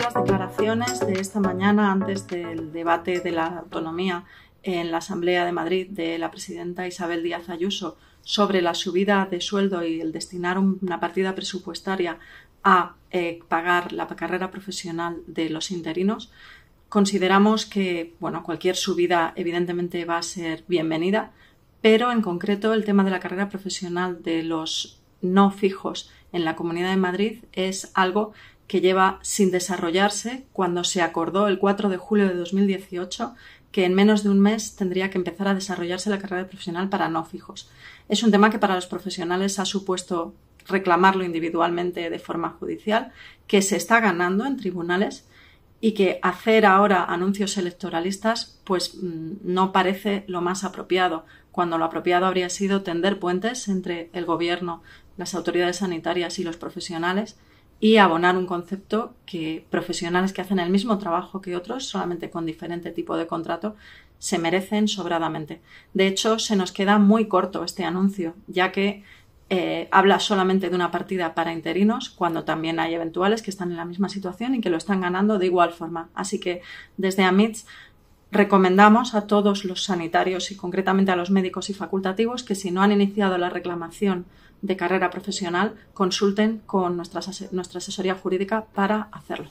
las declaraciones de esta mañana antes del debate de la autonomía en la Asamblea de Madrid de la presidenta Isabel Díaz Ayuso sobre la subida de sueldo y el destinar una partida presupuestaria a eh, pagar la carrera profesional de los interinos, consideramos que bueno, cualquier subida evidentemente va a ser bienvenida, pero en concreto el tema de la carrera profesional de los no fijos en la Comunidad de Madrid es algo que lleva sin desarrollarse cuando se acordó el 4 de julio de 2018 que en menos de un mes tendría que empezar a desarrollarse la carrera profesional para no fijos. Es un tema que para los profesionales ha supuesto reclamarlo individualmente de forma judicial, que se está ganando en tribunales y que hacer ahora anuncios electoralistas pues mm, no parece lo más apropiado, cuando lo apropiado habría sido tender puentes entre el gobierno, las autoridades sanitarias y los profesionales y abonar un concepto que profesionales que hacen el mismo trabajo que otros, solamente con diferente tipo de contrato, se merecen sobradamente. De hecho, se nos queda muy corto este anuncio, ya que eh, habla solamente de una partida para interinos, cuando también hay eventuales que están en la misma situación y que lo están ganando de igual forma. Así que desde AMITS Recomendamos a todos los sanitarios y concretamente a los médicos y facultativos que si no han iniciado la reclamación de carrera profesional, consulten con nuestra, asesoría jurídica para hacerlo.